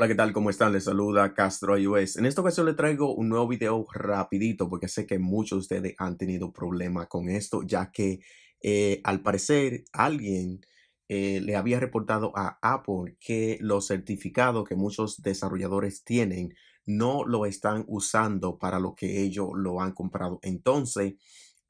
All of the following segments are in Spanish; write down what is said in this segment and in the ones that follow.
Hola, ¿qué tal? ¿Cómo están? Les saluda Castro iOS. En esta ocasión le traigo un nuevo video rapidito porque sé que muchos de ustedes han tenido problemas con esto, ya que eh, al parecer alguien eh, le había reportado a Apple que los certificados que muchos desarrolladores tienen no lo están usando para lo que ellos lo han comprado. Entonces,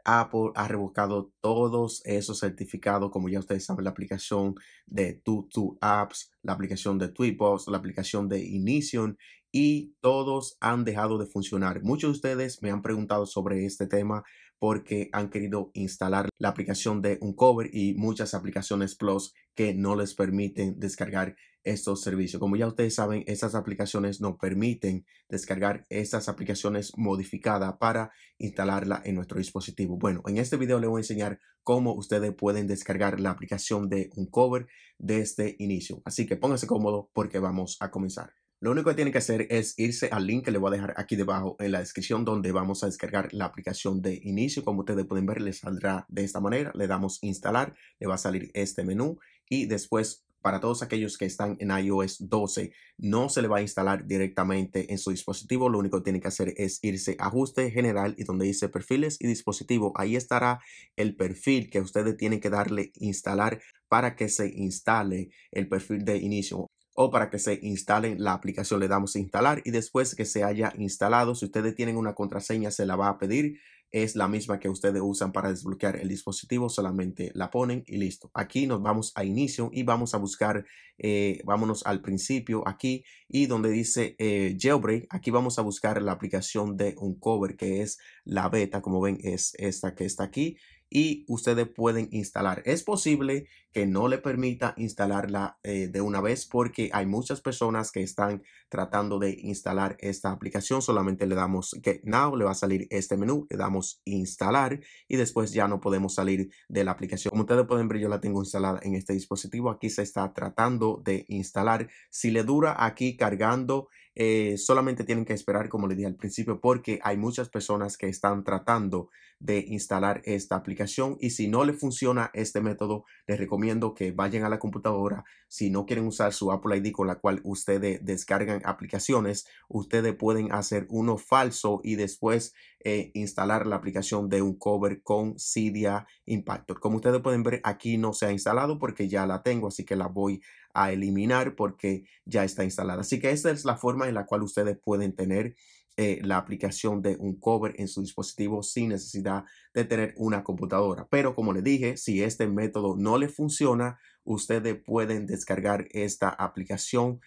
Apple ha rebuscado todos esos certificados, como ya ustedes saben, la aplicación de Tutu Apps, la aplicación de Tweetbox, la aplicación de Inition y todos han dejado de funcionar. Muchos de ustedes me han preguntado sobre este tema porque han querido instalar la aplicación de Uncover y muchas aplicaciones Plus que no les permiten descargar estos servicios. Como ya ustedes saben, estas aplicaciones no permiten descargar estas aplicaciones modificadas para instalarla en nuestro dispositivo. Bueno, en este video les voy a enseñar cómo ustedes pueden descargar la aplicación de Uncover desde inicio. Así que pónganse cómodo porque vamos a comenzar. Lo único que tienen que hacer es irse al link que le voy a dejar aquí debajo en la descripción donde vamos a descargar la aplicación de inicio. Como ustedes pueden ver, le saldrá de esta manera. Le damos instalar, le va a salir este menú y después para todos aquellos que están en iOS 12, no se le va a instalar directamente en su dispositivo. Lo único que tiene que hacer es irse a ajuste general y donde dice perfiles y dispositivo, ahí estará el perfil que ustedes tienen que darle instalar para que se instale el perfil de inicio o para que se instalen la aplicación le damos instalar y después que se haya instalado, si ustedes tienen una contraseña se la va a pedir, es la misma que ustedes usan para desbloquear el dispositivo, solamente la ponen y listo. Aquí nos vamos a inicio y vamos a buscar, eh, vámonos al principio aquí y donde dice eh, jailbreak, aquí vamos a buscar la aplicación de un cover que es la beta, como ven es esta que está aquí y ustedes pueden instalar. Es posible que no le permita instalarla eh, de una vez porque hay muchas personas que están tratando de instalar esta aplicación. Solamente le damos Get Now, le va a salir este menú, le damos Instalar y después ya no podemos salir de la aplicación. Como ustedes pueden ver, yo la tengo instalada en este dispositivo. Aquí se está tratando de instalar. Si le dura aquí cargando eh, solamente tienen que esperar, como le dije al principio, porque hay muchas personas que están tratando de instalar esta aplicación y si no le funciona este método, les recomiendo que vayan a la computadora. Si no quieren usar su Apple ID con la cual ustedes descargan aplicaciones, ustedes pueden hacer uno falso y después eh, instalar la aplicación de un cover con Cydia Impactor. Como ustedes pueden ver, aquí no se ha instalado porque ya la tengo, así que la voy a eliminar porque ya está instalada. Así que esta es la forma en la cual ustedes pueden tener eh, la aplicación de un cover en su dispositivo sin necesidad de tener una computadora. Pero como les dije, si este método no le funciona, ustedes pueden descargar esta aplicación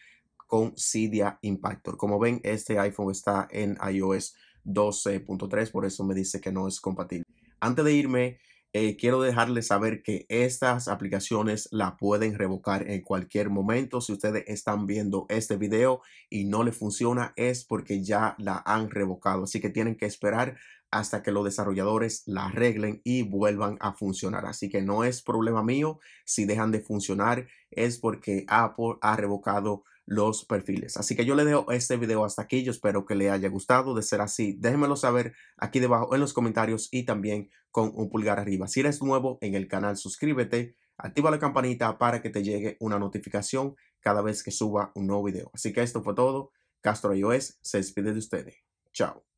con Cydia Impactor. Como ven, este iPhone está en iOS 12.3, por eso me dice que no es compatible. Antes de irme, eh, quiero dejarles saber que estas aplicaciones la pueden revocar en cualquier momento. Si ustedes están viendo este video y no le funciona es porque ya la han revocado. Así que tienen que esperar hasta que los desarrolladores la arreglen y vuelvan a funcionar. Así que no es problema mío si dejan de funcionar, es porque Apple ha revocado los perfiles. Así que yo le dejo este video hasta aquí. Yo espero que le haya gustado. De ser así, déjenmelo saber aquí debajo en los comentarios y también con un pulgar arriba. Si eres nuevo en el canal, suscríbete, activa la campanita para que te llegue una notificación cada vez que suba un nuevo video. Así que esto fue todo. Castro iOS se despide de ustedes. Chao.